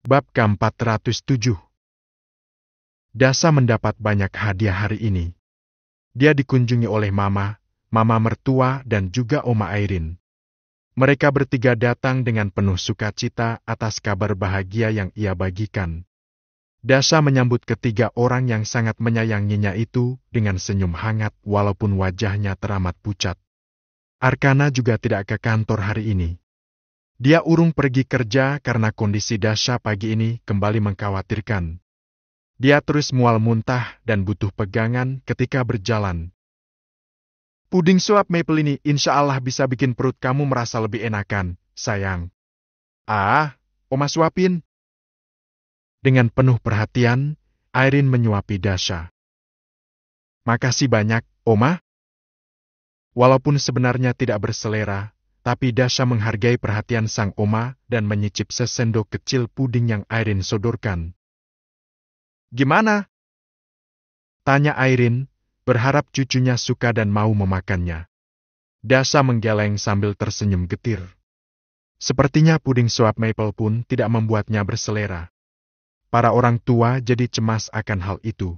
Bab ke-407 Dasa mendapat banyak hadiah hari ini. Dia dikunjungi oleh mama, mama mertua dan juga oma Airin. Mereka bertiga datang dengan penuh sukacita atas kabar bahagia yang ia bagikan. Dasa menyambut ketiga orang yang sangat menyayanginya itu dengan senyum hangat walaupun wajahnya teramat pucat. Arkana juga tidak ke kantor hari ini. Dia urung pergi kerja karena kondisi Dasha pagi ini kembali mengkhawatirkan. Dia terus mual muntah dan butuh pegangan ketika berjalan. Puding suap maple ini insya Allah bisa bikin perut kamu merasa lebih enakan, sayang. Ah, Oma suapin. Dengan penuh perhatian, Airin menyuapi Dasha. Makasih banyak, Oma. Walaupun sebenarnya tidak berselera, tapi Dasha menghargai perhatian sang oma dan menyicip sesendok kecil puding yang Airin sodorkan. Gimana? Tanya Airin, berharap cucunya suka dan mau memakannya. Dasha menggeleng sambil tersenyum getir. Sepertinya puding suap maple pun tidak membuatnya berselera. Para orang tua jadi cemas akan hal itu.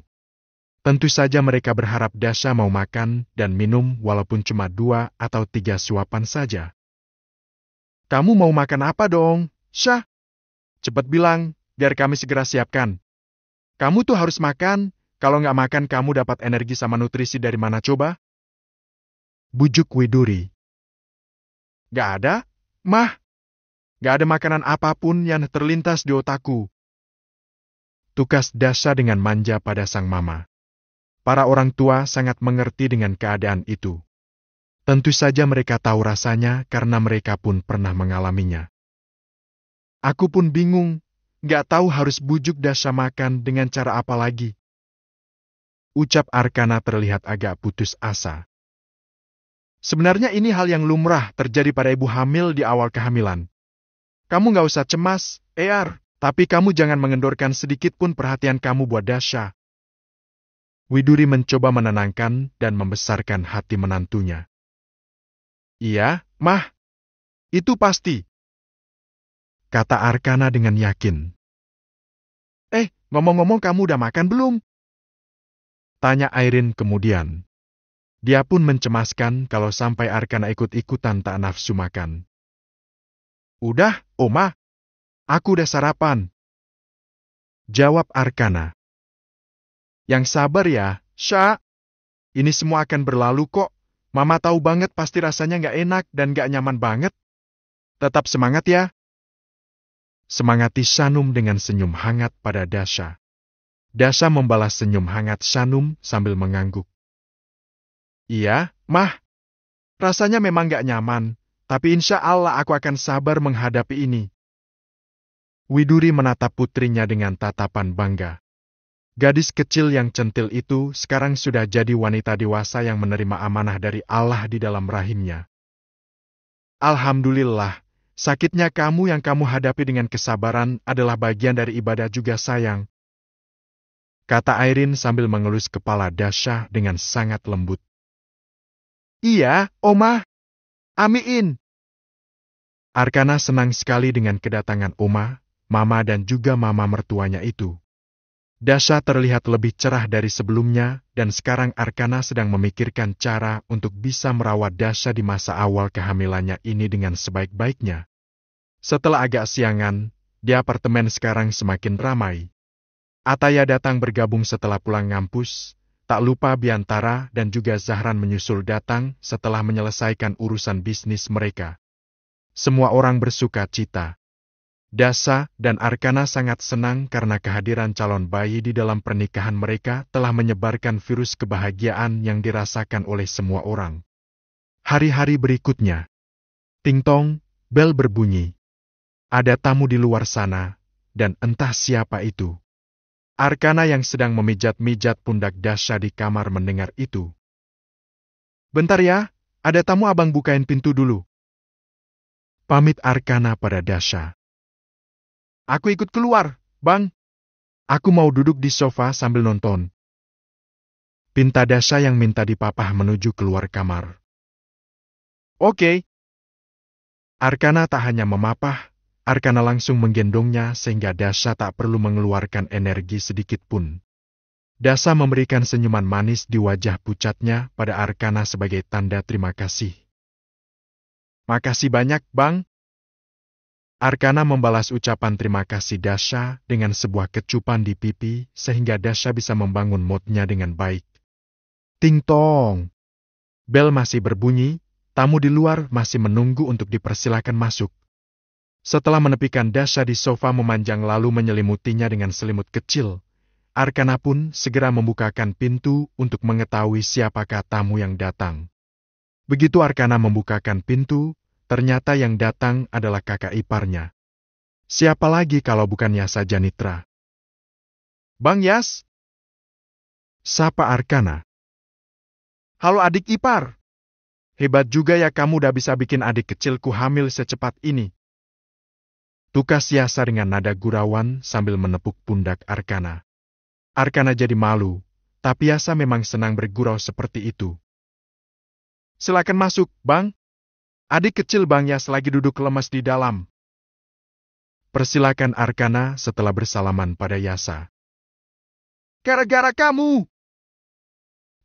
Tentu saja mereka berharap Dasha mau makan dan minum walaupun cuma dua atau tiga suapan saja. Kamu mau makan apa dong, Syah? Cepat bilang, biar kami segera siapkan. Kamu tuh harus makan, kalau nggak makan kamu dapat energi sama nutrisi dari mana coba? Bujuk Widuri. Gak ada, mah. Gak ada makanan apapun yang terlintas di otakku. Tukas Dasha dengan manja pada sang mama para orang tua sangat mengerti dengan keadaan itu. Tentu saja mereka tahu rasanya karena mereka pun pernah mengalaminya. Aku pun bingung, gak tahu harus bujuk Dasha makan dengan cara apa lagi. Ucap Arkana terlihat agak putus asa. Sebenarnya ini hal yang lumrah terjadi pada ibu hamil di awal kehamilan. Kamu gak usah cemas, Ear, tapi kamu jangan mengendorkan sedikit pun perhatian kamu buat Dasha. Widuri mencoba menenangkan dan membesarkan hati menantunya. Iya, mah. Itu pasti. Kata Arkana dengan yakin. Eh, ngomong-ngomong kamu udah makan belum? Tanya Airin kemudian. Dia pun mencemaskan kalau sampai Arkana ikut-ikutan tak nafsu makan. Udah, Oma. Aku udah sarapan. Jawab Arkana. Yang sabar ya, Sha. Ini semua akan berlalu kok. Mama tahu banget pasti rasanya nggak enak dan nggak nyaman banget. Tetap semangat ya. Semangati Sanum dengan senyum hangat pada Dasha. Dasha membalas senyum hangat Sanum sambil mengangguk. Iya, Mah. Rasanya memang nggak nyaman, tapi insya Allah aku akan sabar menghadapi ini. Widuri menatap putrinya dengan tatapan bangga. Gadis kecil yang centil itu sekarang sudah jadi wanita dewasa yang menerima amanah dari Allah di dalam rahimnya. Alhamdulillah, sakitnya kamu yang kamu hadapi dengan kesabaran adalah bagian dari ibadah juga sayang. Kata Airin sambil mengelus kepala Dasha dengan sangat lembut. Iya, Oma. Amin. Arkana senang sekali dengan kedatangan Oma, Mama dan juga Mama mertuanya itu. Dasha terlihat lebih cerah dari sebelumnya, dan sekarang Arkana sedang memikirkan cara untuk bisa merawat Dasha di masa awal kehamilannya ini dengan sebaik-baiknya. Setelah agak siangan, di apartemen sekarang semakin ramai. Ataya datang bergabung setelah pulang ngampus, tak lupa Biantara dan juga Zahran menyusul datang setelah menyelesaikan urusan bisnis mereka. Semua orang bersuka cita. Dasa dan Arkana sangat senang karena kehadiran calon bayi di dalam pernikahan mereka telah menyebarkan virus kebahagiaan yang dirasakan oleh semua orang. Hari-hari berikutnya, ting tong, bel berbunyi. Ada tamu di luar sana, dan entah siapa itu. Arkana yang sedang memijat-mijat pundak Dasha di kamar mendengar itu. Bentar ya, ada tamu abang bukain pintu dulu. Pamit Arkana pada Dasha. Aku ikut keluar, Bang. Aku mau duduk di sofa sambil nonton. Pinta Dasha yang minta dipapah menuju keluar kamar. Oke. Okay. Arkana tak hanya memapah, Arkana langsung menggendongnya sehingga Dasha tak perlu mengeluarkan energi sedikit pun. Dasa memberikan senyuman manis di wajah pucatnya pada Arkana sebagai tanda terima kasih. Makasih banyak, Bang. Arkana membalas ucapan terima kasih Dasha dengan sebuah kecupan di pipi sehingga Dasha bisa membangun moodnya dengan baik. Ting tong! Bel masih berbunyi, tamu di luar masih menunggu untuk dipersilakan masuk. Setelah menepikan Dasha di sofa memanjang lalu menyelimutinya dengan selimut kecil, Arkana pun segera membukakan pintu untuk mengetahui siapakah tamu yang datang. Begitu Arkana membukakan pintu, Ternyata yang datang adalah kakak iparnya. Siapa lagi kalau bukan Yasa Janitra? Bang Yas? Sapa Arkana. Halo adik ipar. Hebat juga ya kamu udah bisa bikin adik kecilku hamil secepat ini. Tukas Yasa dengan nada gurauan sambil menepuk pundak Arkana. Arkana jadi malu, tapi Yasa memang senang bergurau seperti itu. Silakan masuk, Bang. Adik kecil Bang Yas lagi duduk lemas di dalam. Persilakan Arkana setelah bersalaman pada Yasa. Gara-gara kamu!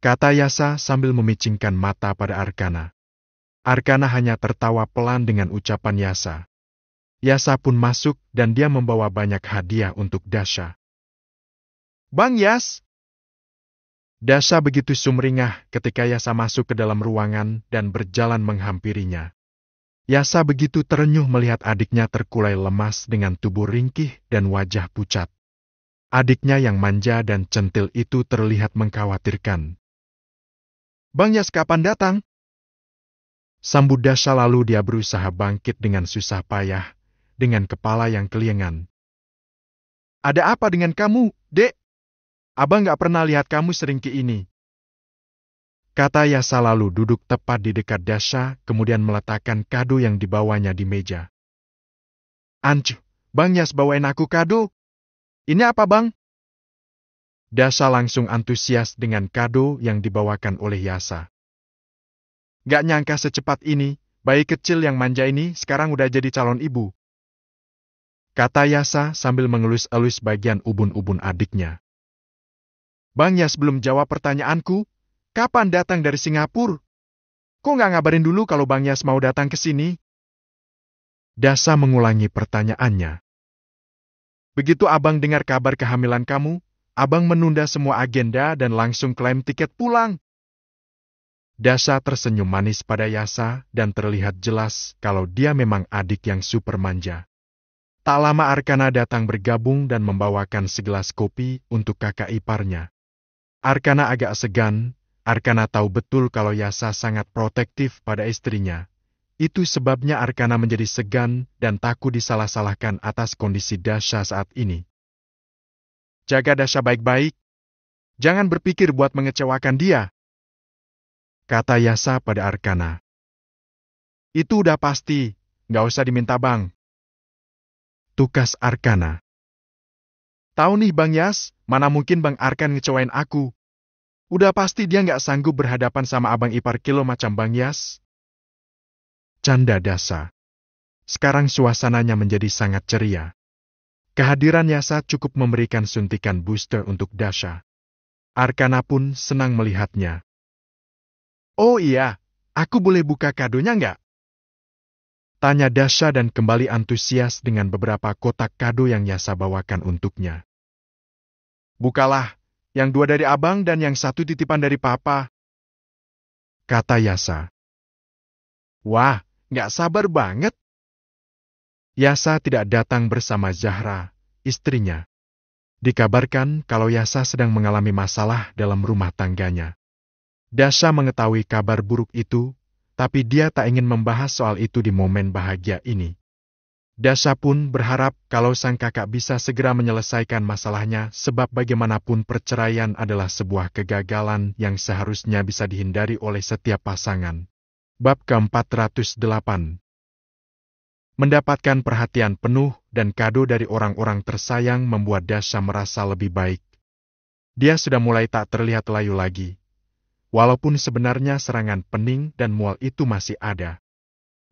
Kata Yasa sambil memicingkan mata pada Arkana. Arkana hanya tertawa pelan dengan ucapan Yasa. Yasa pun masuk dan dia membawa banyak hadiah untuk Dasha. Bang Yas! Dasha begitu sumringah ketika Yasa masuk ke dalam ruangan dan berjalan menghampirinya. Yasa begitu terenyuh melihat adiknya terkulai lemas dengan tubuh ringkih dan wajah pucat. Adiknya yang manja dan centil itu terlihat mengkhawatirkan. Bang Yas kapan datang? Sambut Dasha lalu dia berusaha bangkit dengan susah payah, dengan kepala yang keliengan. Ada apa dengan kamu, dek? Abang gak pernah lihat kamu seringki ini. Kata Yasa lalu duduk tepat di dekat Dasha, kemudian meletakkan kado yang dibawanya di meja. Ancu, Bang Yas bawain aku kado. Ini apa Bang? Dasha langsung antusias dengan kado yang dibawakan oleh Yasa. Gak nyangka secepat ini, bayi kecil yang manja ini sekarang udah jadi calon ibu. Kata Yasa sambil mengelus-elus bagian ubun-ubun adiknya. Bang Yas belum jawab pertanyaanku, Kapan datang dari Singapura? Kok nggak ngabarin dulu kalau Bang Yas mau datang ke sini? Dasa mengulangi pertanyaannya. Begitu abang dengar kabar kehamilan kamu, abang menunda semua agenda dan langsung klaim tiket pulang. Dasa tersenyum manis pada Yasa dan terlihat jelas kalau dia memang adik yang super manja. Tak lama Arkana datang bergabung dan membawakan segelas kopi untuk kakak iparnya. Arkana agak segan Arkana tahu betul kalau Yasa sangat protektif pada istrinya. Itu sebabnya Arkana menjadi segan dan takut disalah-salahkan atas kondisi Dasha saat ini. Jaga Dasha baik-baik. Jangan berpikir buat mengecewakan dia. Kata Yasa pada Arkana. Itu udah pasti, nggak usah diminta bang. Tukas Arkana. Tahu nih Bang Yas, mana mungkin Bang Arkan ngecewain aku, Udah pasti dia nggak sanggup berhadapan sama abang ipar kilo macam Bang Yas. Canda dasa. Sekarang suasananya menjadi sangat ceria. Kehadiran Yasa cukup memberikan suntikan booster untuk Dasha. Arkana pun senang melihatnya. Oh iya, aku boleh buka kadonya nggak? Tanya Dasha dan kembali antusias dengan beberapa kotak kado yang Yasa bawakan untuknya. Bukalah, yang dua dari abang dan yang satu titipan dari papa. Kata Yasa. Wah, nggak sabar banget. Yasa tidak datang bersama Zahra, istrinya. Dikabarkan kalau Yasa sedang mengalami masalah dalam rumah tangganya. Dasha mengetahui kabar buruk itu, tapi dia tak ingin membahas soal itu di momen bahagia ini. Dasha pun berharap kalau sang kakak bisa segera menyelesaikan masalahnya sebab bagaimanapun perceraian adalah sebuah kegagalan yang seharusnya bisa dihindari oleh setiap pasangan. Bab ke-408 Mendapatkan perhatian penuh dan kado dari orang-orang tersayang membuat Dasha merasa lebih baik. Dia sudah mulai tak terlihat layu lagi. Walaupun sebenarnya serangan pening dan mual itu masih ada.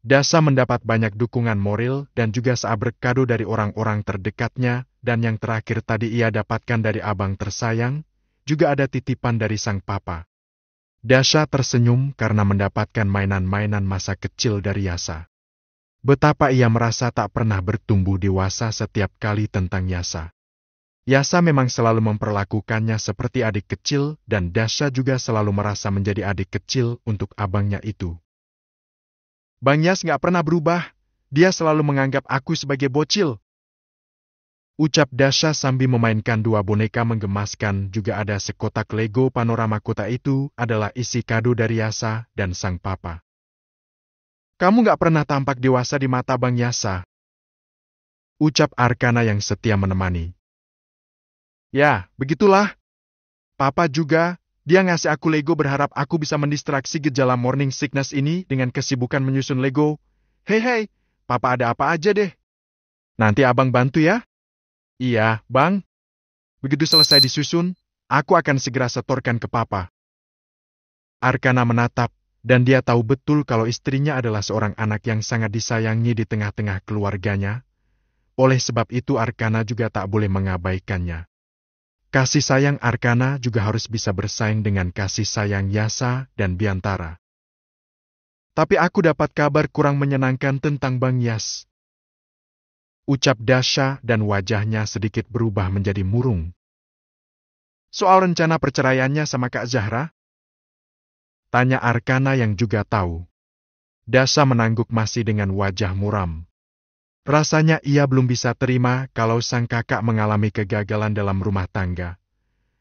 Dasa mendapat banyak dukungan moral dan juga seabrek kado dari orang-orang terdekatnya, dan yang terakhir tadi ia dapatkan dari abang tersayang, juga ada titipan dari sang papa. Dasha tersenyum karena mendapatkan mainan-mainan masa kecil dari Yasa. Betapa ia merasa tak pernah bertumbuh dewasa setiap kali tentang Yasa. Yasa memang selalu memperlakukannya seperti adik kecil dan Dasha juga selalu merasa menjadi adik kecil untuk abangnya itu. Bang Yas nggak pernah berubah. Dia selalu menganggap aku sebagai bocil. Ucap Dasha sambil memainkan dua boneka menggemaskan juga ada sekotak Lego panorama kota itu adalah isi kado dari Yasa dan sang papa. Kamu nggak pernah tampak dewasa di mata Bang Yasa. Ucap Arkana yang setia menemani. Ya, begitulah. Papa juga, dia ngasih aku Lego berharap aku bisa mendistraksi gejala morning sickness ini dengan kesibukan menyusun Lego. Hei hei, papa ada apa aja deh. Nanti abang bantu ya. Iya, bang. Begitu selesai disusun, aku akan segera setorkan ke papa. Arkana menatap, dan dia tahu betul kalau istrinya adalah seorang anak yang sangat disayangi di tengah-tengah keluarganya. Oleh sebab itu Arkana juga tak boleh mengabaikannya. Kasih sayang Arkana juga harus bisa bersaing dengan kasih sayang Yasa dan Biantara. Tapi aku dapat kabar kurang menyenangkan tentang Bang Yas. Ucap Dasha dan wajahnya sedikit berubah menjadi murung. Soal rencana perceraiannya sama Kak Zahra? Tanya Arkana yang juga tahu. Dasha menangguk masih dengan wajah muram. Rasanya ia belum bisa terima kalau sang kakak mengalami kegagalan dalam rumah tangga.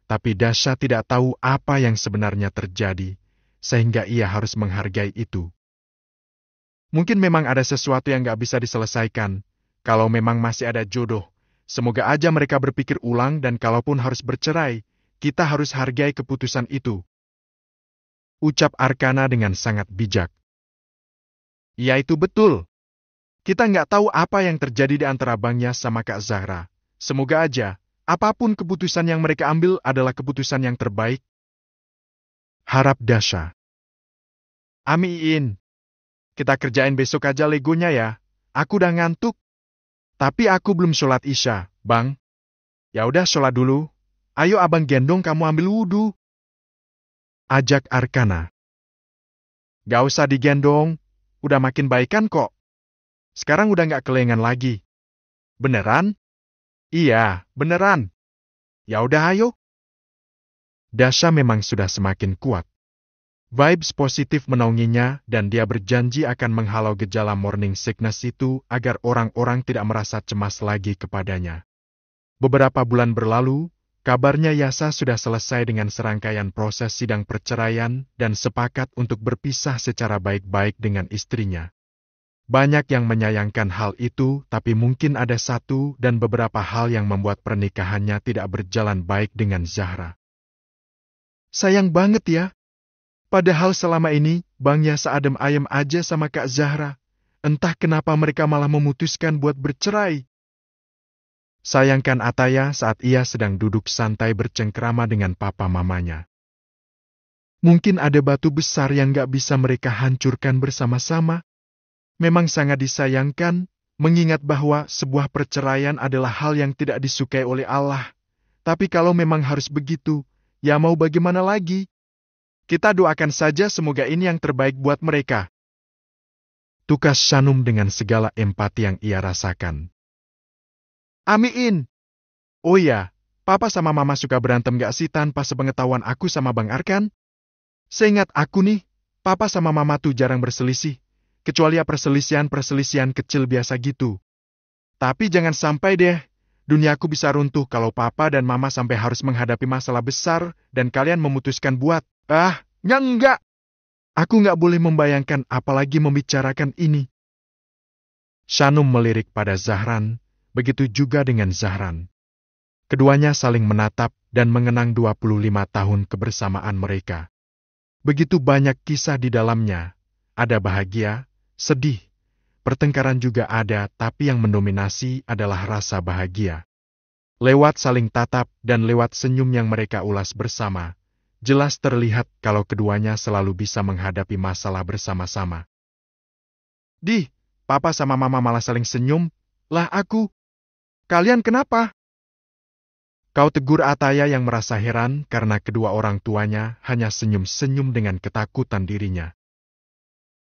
Tapi Dasha tidak tahu apa yang sebenarnya terjadi, sehingga ia harus menghargai itu. Mungkin memang ada sesuatu yang gak bisa diselesaikan. Kalau memang masih ada jodoh, semoga aja mereka berpikir ulang dan kalaupun harus bercerai, kita harus hargai keputusan itu. Ucap Arkana dengan sangat bijak. Ya itu betul, kita nggak tahu apa yang terjadi di antara Bangnya sama Kak Zahra. Semoga aja, apapun keputusan yang mereka ambil adalah keputusan yang terbaik. Harap Dasha. Amin. Kita kerjain besok aja legonya ya. Aku udah ngantuk. Tapi aku belum sholat isya, bang. Ya udah sholat dulu. Ayo abang gendong kamu ambil wudhu. Ajak Arkana. Gak usah digendong. Udah makin baikan kok. Sekarang udah nggak kelengan lagi. Beneran? Iya, beneran. Ya udah ayo. Dasha memang sudah semakin kuat. Vibes positif menaunginya dan dia berjanji akan menghalau gejala morning sickness itu agar orang-orang tidak merasa cemas lagi kepadanya. Beberapa bulan berlalu, Kabarnya Yasa sudah selesai dengan serangkaian proses sidang perceraian dan sepakat untuk berpisah secara baik-baik dengan istrinya. Banyak yang menyayangkan hal itu, tapi mungkin ada satu dan beberapa hal yang membuat pernikahannya tidak berjalan baik dengan Zahra. Sayang banget ya. Padahal selama ini, Bang Yasa seadem ayem aja sama Kak Zahra. Entah kenapa mereka malah memutuskan buat bercerai. Sayangkan Ataya saat ia sedang duduk santai bercengkrama dengan papa mamanya. Mungkin ada batu besar yang gak bisa mereka hancurkan bersama-sama, memang sangat disayangkan, mengingat bahwa sebuah perceraian adalah hal yang tidak disukai oleh Allah. Tapi kalau memang harus begitu, ya mau bagaimana lagi? Kita doakan saja semoga ini yang terbaik buat mereka. Tukas Shanum dengan segala empati yang ia rasakan. Amin. Oh ya, papa sama mama suka berantem gak sih tanpa sepengetahuan aku sama Bang Arkan? Seingat aku nih, papa sama mama tuh jarang berselisih, kecuali ya perselisihan-perselisihan kecil biasa gitu. Tapi jangan sampai deh, duniaku bisa runtuh kalau papa dan mama sampai harus menghadapi masalah besar dan kalian memutuskan buat, ah, nggak Aku nggak boleh membayangkan apalagi membicarakan ini. Shanum melirik pada Zahran, begitu juga dengan Zahran. Keduanya saling menatap dan mengenang 25 tahun kebersamaan mereka. Begitu banyak kisah di dalamnya, ada bahagia, Sedih. Pertengkaran juga ada, tapi yang mendominasi adalah rasa bahagia. Lewat saling tatap dan lewat senyum yang mereka ulas bersama, jelas terlihat kalau keduanya selalu bisa menghadapi masalah bersama-sama. Di, papa sama mama malah saling senyum, lah aku. Kalian kenapa? Kau tegur Ataya yang merasa heran karena kedua orang tuanya hanya senyum-senyum dengan ketakutan dirinya.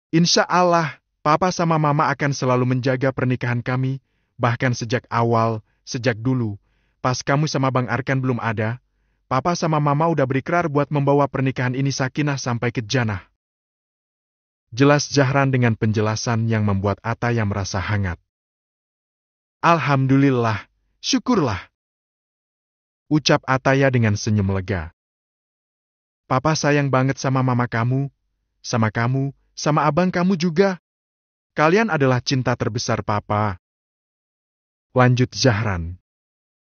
Insya Allah, Papa sama Mama akan selalu menjaga pernikahan kami, bahkan sejak awal, sejak dulu, pas kamu sama Bang Arkan belum ada, Papa sama Mama udah berikrar buat membawa pernikahan ini sakinah sampai ke janah. Jelas Zahran dengan penjelasan yang membuat Atta yang merasa hangat. Alhamdulillah, syukurlah. Ucap Ataya dengan senyum lega. Papa sayang banget sama mama kamu, sama kamu, sama abang kamu juga. Kalian adalah cinta terbesar papa. Lanjut Zahran.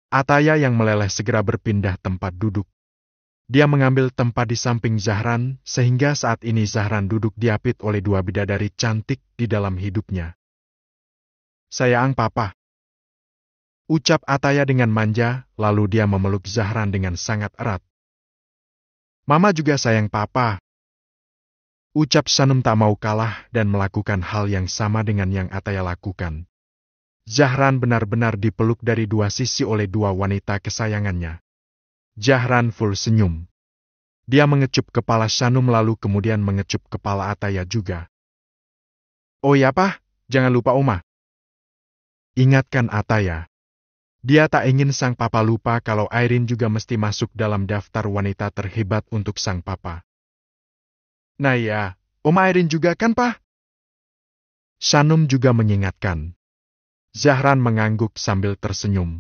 Ataya yang meleleh segera berpindah tempat duduk. Dia mengambil tempat di samping Zahran, sehingga saat ini Zahran duduk diapit oleh dua bidadari cantik di dalam hidupnya. Saya ang papa. Ucap Ataya dengan manja, lalu dia memeluk Zahran dengan sangat erat. Mama juga sayang papa, Ucap Sanum tak mau kalah dan melakukan hal yang sama dengan yang Ataya lakukan. Zahran benar-benar dipeluk dari dua sisi oleh dua wanita kesayangannya. Zahran full senyum. Dia mengecup kepala Sanum lalu kemudian mengecup kepala Ataya juga. Oh ya pah, jangan lupa Oma. Ingatkan Ataya. Dia tak ingin sang papa lupa kalau Airin juga mesti masuk dalam daftar wanita terhebat untuk sang papa. Nah ya, Oma Erin juga kan, Pak? Sanum juga mengingatkan. Zahran mengangguk sambil tersenyum.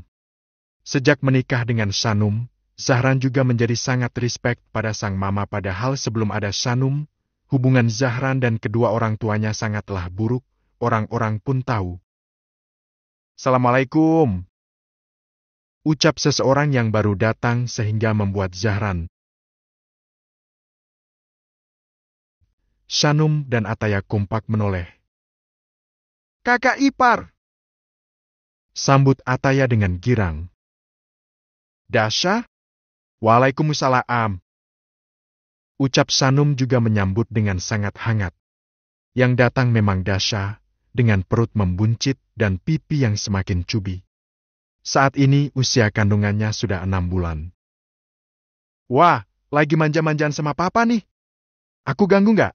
Sejak menikah dengan Sanum, Zahran juga menjadi sangat respect pada sang mama padahal sebelum ada Sanum, hubungan Zahran dan kedua orang tuanya sangatlah buruk, orang-orang pun tahu. Assalamualaikum. Ucap seseorang yang baru datang sehingga membuat Zahran Sanum dan Ataya kompak menoleh. Kakak ipar! Sambut Ataya dengan girang. Dasha? Waalaikumsalam. Ucap Sanum juga menyambut dengan sangat hangat. Yang datang memang Dasha, dengan perut membuncit dan pipi yang semakin cubi. Saat ini usia kandungannya sudah enam bulan. Wah, lagi manja-manjaan sama papa nih. Aku ganggu nggak?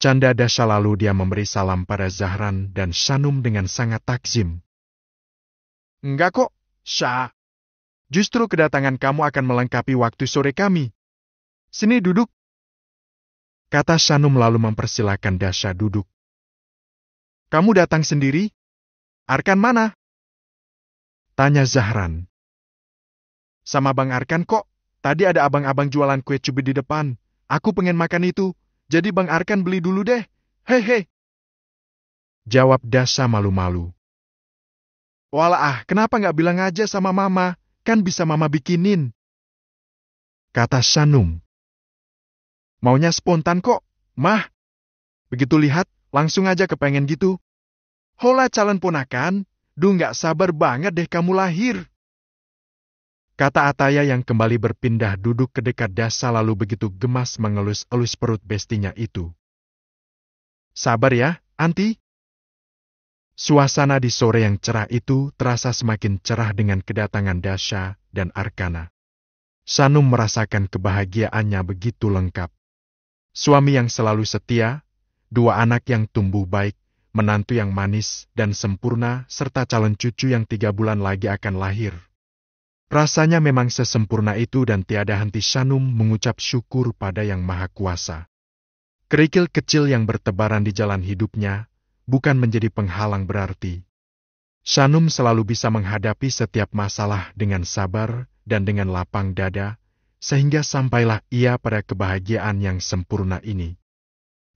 Canda dasa lalu dia memberi salam pada Zahran dan Sanum dengan sangat takzim. Enggak kok, Syah. Justru kedatangan kamu akan melengkapi waktu sore kami. Sini duduk. Kata Sanum lalu mempersilahkan Dasha duduk. Kamu datang sendiri? Arkan mana? Tanya Zahran. Sama Bang Arkan kok. Tadi ada abang-abang jualan kue cubit di depan. Aku pengen makan itu, jadi Bang Arkan beli dulu deh. Hehe. Jawab Dasa malu-malu. Walah ah, kenapa nggak bilang aja sama Mama? Kan bisa Mama bikinin. Kata Sanum. Maunya spontan kok, Mah. Begitu lihat, langsung aja kepengen gitu. Hola calon ponakan, duh nggak sabar banget deh kamu lahir. Kata Ataya yang kembali berpindah duduk ke dekat Dasa lalu begitu gemas mengelus-elus perut bestinya itu. Sabar ya, Anti. Suasana di sore yang cerah itu terasa semakin cerah dengan kedatangan Dasha dan Arkana. Sanum merasakan kebahagiaannya begitu lengkap. Suami yang selalu setia, dua anak yang tumbuh baik, menantu yang manis dan sempurna, serta calon cucu yang tiga bulan lagi akan lahir Rasanya memang sesempurna itu dan tiada henti Shanum mengucap syukur pada Yang Maha Kuasa. Kerikil kecil yang bertebaran di jalan hidupnya bukan menjadi penghalang berarti. Shanum selalu bisa menghadapi setiap masalah dengan sabar dan dengan lapang dada, sehingga sampailah ia pada kebahagiaan yang sempurna ini.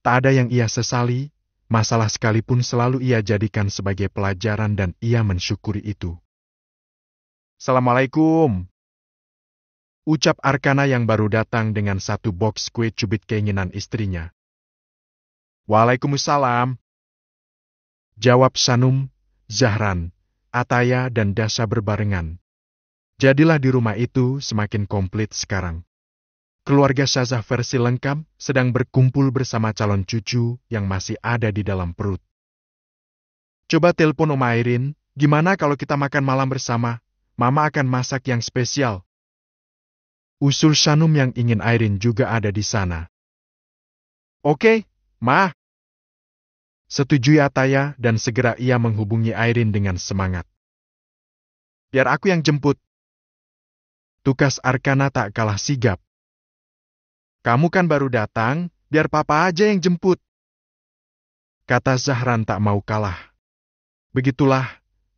Tak ada yang ia sesali, masalah sekalipun selalu ia jadikan sebagai pelajaran dan ia mensyukuri itu. Assalamualaikum. Ucap Arkana yang baru datang dengan satu box kue cubit keinginan istrinya. Waalaikumsalam. Jawab Sanum, Zahran, Ataya dan Dasa berbarengan. Jadilah di rumah itu semakin komplit sekarang. Keluarga Syazah versi lengkap sedang berkumpul bersama calon cucu yang masih ada di dalam perut. Coba telepon Oma Airin, gimana kalau kita makan malam bersama? Mama akan masak yang spesial. Usul Shanum yang ingin Airin juga ada di sana. Oke, Ma. Setujui Ataya ya, dan segera ia menghubungi Airin dengan semangat. Biar aku yang jemput. Tukas Arkana tak kalah sigap. Kamu kan baru datang, biar papa aja yang jemput. Kata Zahran tak mau kalah. Begitulah,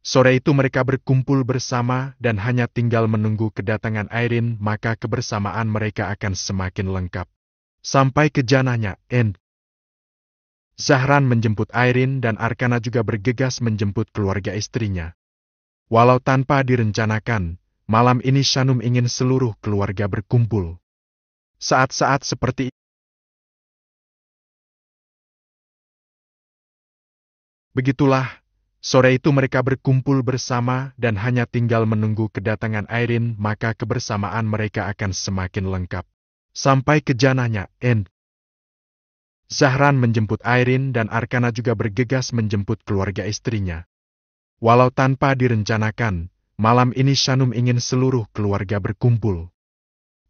Sore itu mereka berkumpul bersama dan hanya tinggal menunggu kedatangan Airin maka kebersamaan mereka akan semakin lengkap. Sampai ke janahnya, End. Zahran menjemput Airin dan Arkana juga bergegas menjemput keluarga istrinya. Walau tanpa direncanakan, malam ini Shanum ingin seluruh keluarga berkumpul. Saat-saat seperti Begitulah Sore itu mereka berkumpul bersama dan hanya tinggal menunggu kedatangan Airin maka kebersamaan mereka akan semakin lengkap. Sampai ke jananya, End. Zahran menjemput Airin dan Arkana juga bergegas menjemput keluarga istrinya. Walau tanpa direncanakan, malam ini Shanum ingin seluruh keluarga berkumpul.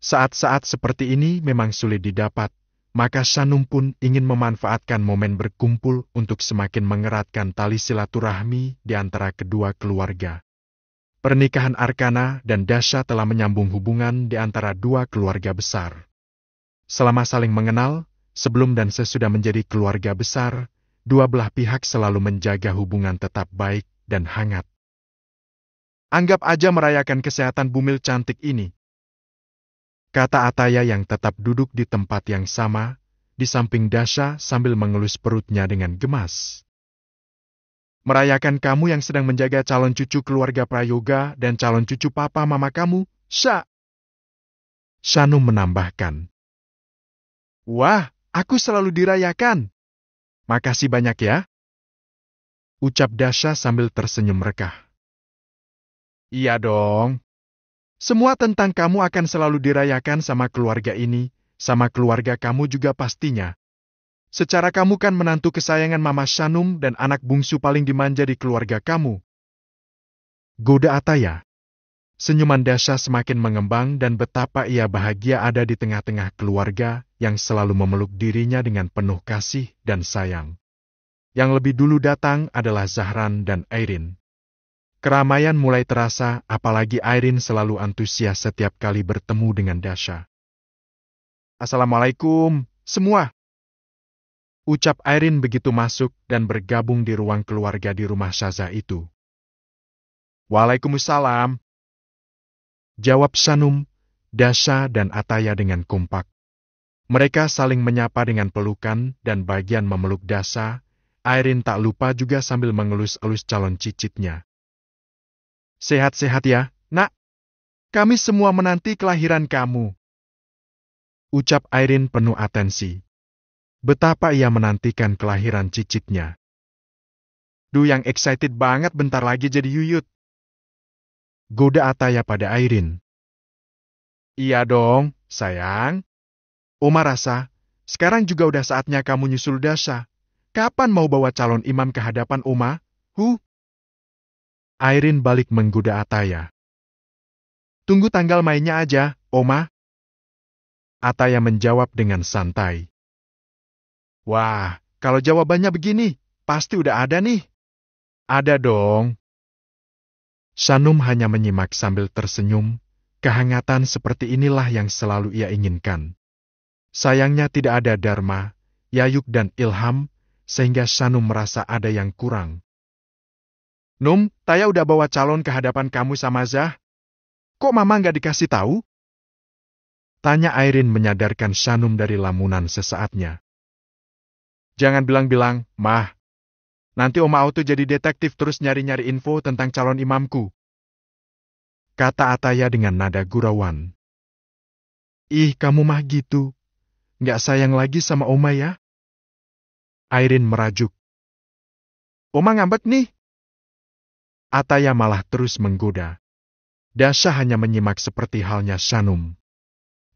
Saat-saat seperti ini memang sulit didapat, maka Sanum pun ingin memanfaatkan momen berkumpul untuk semakin mengeratkan tali silaturahmi di antara kedua keluarga. Pernikahan Arkana dan Dasha telah menyambung hubungan di antara dua keluarga besar. Selama saling mengenal, sebelum dan sesudah menjadi keluarga besar, dua belah pihak selalu menjaga hubungan tetap baik dan hangat. Anggap aja merayakan kesehatan bumil cantik ini Kata Ataya yang tetap duduk di tempat yang sama, di samping Dasha sambil mengelus perutnya dengan gemas. Merayakan kamu yang sedang menjaga calon cucu keluarga Prayoga dan calon cucu papa mama kamu, Sha. Shanu menambahkan. Wah, aku selalu dirayakan. Makasih banyak ya. Ucap Dasha sambil tersenyum rekah. Iya dong, semua tentang kamu akan selalu dirayakan sama keluarga ini, sama keluarga kamu juga pastinya. Secara kamu kan menantu kesayangan Mama Shanum dan anak bungsu paling dimanja di keluarga kamu. Goda Ataya. Senyuman Dasha semakin mengembang dan betapa ia bahagia ada di tengah-tengah keluarga yang selalu memeluk dirinya dengan penuh kasih dan sayang. Yang lebih dulu datang adalah Zahran dan Airin. Keramaian mulai terasa, apalagi Irene selalu antusias setiap kali bertemu dengan Dasha. Assalamualaikum, semua. Ucap Irene begitu masuk dan bergabung di ruang keluarga di rumah Shaza itu. Waalaikumsalam. Jawab Sanum, Dasha dan Ataya dengan kompak. Mereka saling menyapa dengan pelukan dan bagian memeluk Dasha, Irene tak lupa juga sambil mengelus-elus calon cicitnya. Sehat-sehat ya, nak. Kami semua menanti kelahiran kamu. Ucap Airin penuh atensi. Betapa ia menantikan kelahiran cicitnya. Duh yang excited banget bentar lagi jadi yuyut. Goda Ataya pada Airin. Iya dong, sayang. Oma rasa, sekarang juga udah saatnya kamu nyusul Dasa. Kapan mau bawa calon imam ke hadapan Oma? Huh? Airin balik menggoda Ataya. Tunggu tanggal mainnya aja, Oma. Ataya menjawab dengan santai. Wah, kalau jawabannya begini, pasti udah ada nih. Ada dong. Sanum hanya menyimak sambil tersenyum. Kehangatan seperti inilah yang selalu ia inginkan. Sayangnya tidak ada Dharma, Yayuk dan Ilham, sehingga Sanum merasa ada yang kurang. Num, Taya udah bawa calon ke hadapan kamu sama Zah. Kok Mama nggak dikasih tahu? Tanya Airin menyadarkan Sanum dari lamunan sesaatnya. Jangan bilang-bilang, Mah. Nanti Oma Auto jadi detektif terus nyari-nyari info tentang calon imamku. Kata Ataya dengan nada gurauan. Ih, kamu mah gitu. Nggak sayang lagi sama Oma ya? Airin merajuk. Oma ngambek nih, Ataya malah terus menggoda. Dasa hanya menyimak seperti halnya Sanum.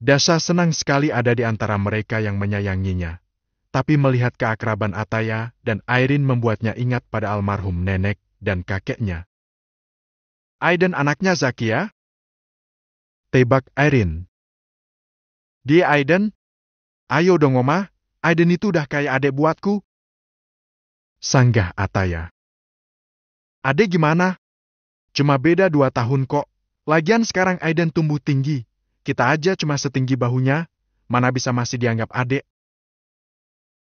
Dasa senang sekali ada di antara mereka yang menyayanginya. Tapi melihat keakraban Ataya dan Airin membuatnya ingat pada almarhum nenek dan kakeknya. Aiden anaknya Zakia? Tebak Airin. Dia Aiden? Ayo dong Oma, Aiden itu udah kayak adik buatku. Sanggah Ataya. Ade gimana? Cuma beda dua tahun kok. Lagian sekarang Aiden tumbuh tinggi. Kita aja cuma setinggi bahunya, mana bisa masih dianggap adik.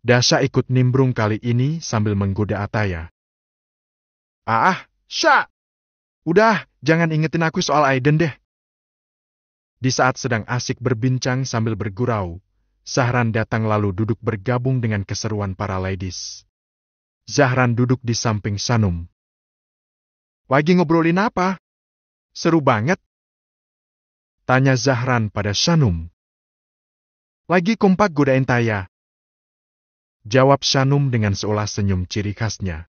Dasha ikut nimbrung kali ini sambil menggoda Ataya. Ah, Sya! Udah, jangan ingetin aku soal Aiden deh. Di saat sedang asik berbincang sambil bergurau, Zahran datang lalu duduk bergabung dengan keseruan para ladies. Zahran duduk di samping Sanum. Lagi ngobrolin apa? Seru banget. Tanya Zahran pada Shanum. Lagi kompak godain Taya. Jawab Shanum dengan seolah senyum ciri khasnya.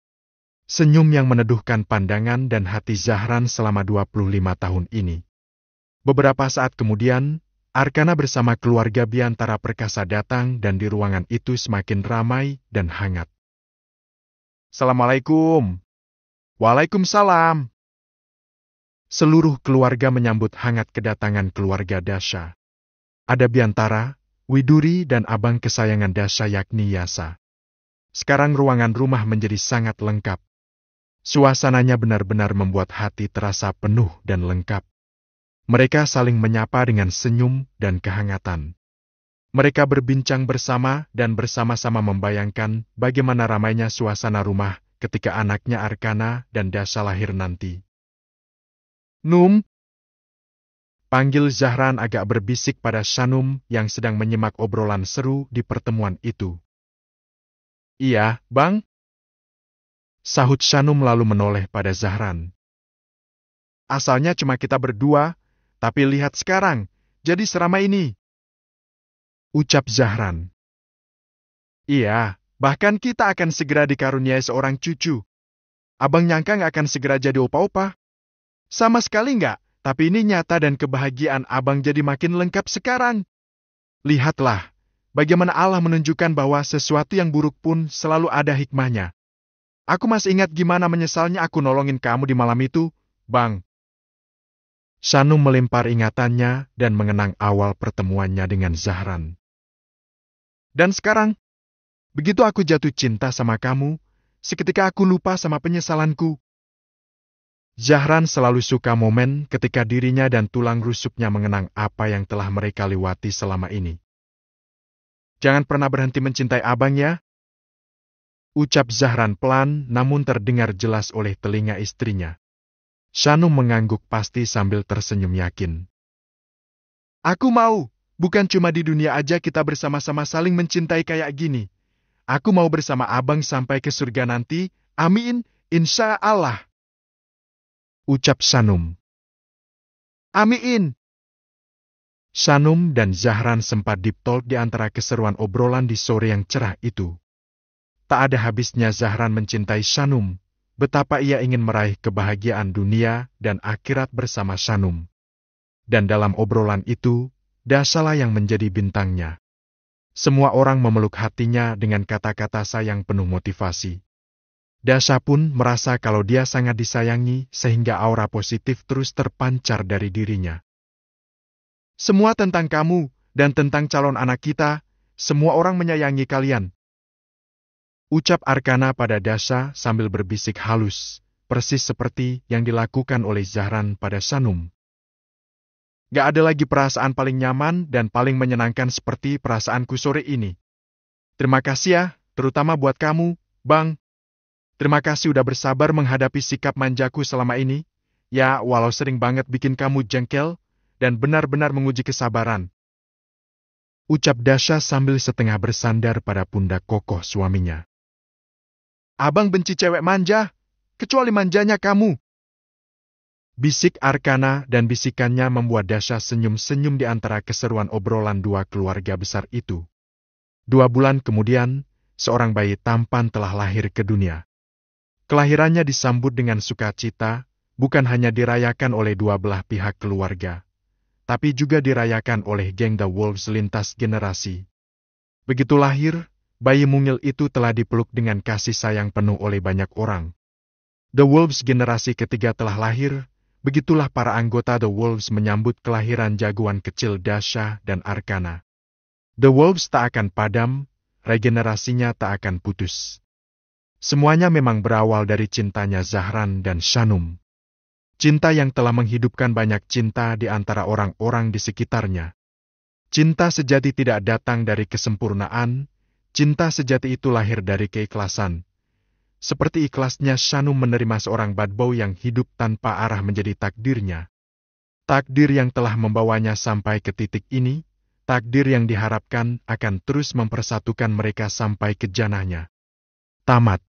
Senyum yang meneduhkan pandangan dan hati Zahran selama 25 tahun ini. Beberapa saat kemudian, Arkana bersama keluarga Biantara Perkasa datang dan di ruangan itu semakin ramai dan hangat. Assalamualaikum, Waalaikumsalam. Seluruh keluarga menyambut hangat kedatangan keluarga Dasha. Ada Biantara, Widuri dan abang kesayangan Dasha yakni Yasa. Sekarang ruangan rumah menjadi sangat lengkap. Suasananya benar-benar membuat hati terasa penuh dan lengkap. Mereka saling menyapa dengan senyum dan kehangatan. Mereka berbincang bersama dan bersama-sama membayangkan bagaimana ramainya suasana rumah ketika anaknya Arkana dan Dasa lahir nanti. Num! Panggil Zahran agak berbisik pada Sanum yang sedang menyimak obrolan seru di pertemuan itu. Iya, Bang? Sahut Sanum lalu menoleh pada Zahran. Asalnya cuma kita berdua, tapi lihat sekarang, jadi seramai ini. Ucap Zahran. Iya, Bahkan kita akan segera dikaruniai seorang cucu. Abang nyangka nggak akan segera jadi opa-opa? Sama sekali nggak, tapi ini nyata dan kebahagiaan abang jadi makin lengkap sekarang. Lihatlah, bagaimana Allah menunjukkan bahwa sesuatu yang buruk pun selalu ada hikmahnya. Aku masih ingat gimana menyesalnya aku nolongin kamu di malam itu, Bang. Sanu melempar ingatannya dan mengenang awal pertemuannya dengan Zahran. Dan sekarang, Begitu aku jatuh cinta sama kamu, seketika aku lupa sama penyesalanku. Zahran selalu suka momen ketika dirinya dan tulang rusuknya mengenang apa yang telah mereka lewati selama ini. Jangan pernah berhenti mencintai abang ya. Ucap Zahran pelan namun terdengar jelas oleh telinga istrinya. Shanu mengangguk pasti sambil tersenyum yakin. Aku mau, bukan cuma di dunia aja kita bersama-sama saling mencintai kayak gini, Aku mau bersama abang sampai ke surga nanti. Amin, insya Allah. Ucap Sanum. Amin. Sanum dan Zahran sempat diptol di antara keseruan obrolan di sore yang cerah itu. Tak ada habisnya Zahran mencintai Sanum, betapa ia ingin meraih kebahagiaan dunia dan akhirat bersama Sanum. Dan dalam obrolan itu, Dasalah yang menjadi bintangnya. Semua orang memeluk hatinya dengan kata-kata sayang penuh motivasi. Dasha pun merasa kalau dia sangat disayangi sehingga aura positif terus terpancar dari dirinya. Semua tentang kamu dan tentang calon anak kita, semua orang menyayangi kalian. Ucap Arkana pada Dasha sambil berbisik halus, persis seperti yang dilakukan oleh Zahran pada Sanum. Gak ada lagi perasaan paling nyaman dan paling menyenangkan seperti perasaanku sore ini. Terima kasih ya, terutama buat kamu, Bang. Terima kasih udah bersabar menghadapi sikap manjaku selama ini. Ya, walau sering banget bikin kamu jengkel dan benar-benar menguji kesabaran. Ucap Dasha sambil setengah bersandar pada pundak kokoh suaminya. Abang benci cewek manja, kecuali manjanya kamu. Bisik Arkana dan bisikannya membuat Dasha senyum-senyum di antara keseruan obrolan dua keluarga besar itu. Dua bulan kemudian, seorang bayi tampan telah lahir ke dunia. Kelahirannya disambut dengan sukacita, bukan hanya dirayakan oleh dua belah pihak keluarga, tapi juga dirayakan oleh geng The Wolves lintas generasi. Begitu lahir, bayi mungil itu telah dipeluk dengan kasih sayang penuh oleh banyak orang. The Wolves generasi ketiga telah lahir, Begitulah para anggota The Wolves menyambut kelahiran jagoan kecil Dasha dan Arkana. The Wolves tak akan padam, regenerasinya tak akan putus. Semuanya memang berawal dari cintanya Zahran dan Shanum. Cinta yang telah menghidupkan banyak cinta di antara orang-orang di sekitarnya. Cinta sejati tidak datang dari kesempurnaan, cinta sejati itu lahir dari keikhlasan, seperti ikhlasnya Shanu menerima seorang badbau yang hidup tanpa arah menjadi takdirnya. Takdir yang telah membawanya sampai ke titik ini, takdir yang diharapkan akan terus mempersatukan mereka sampai ke janahnya. Tamat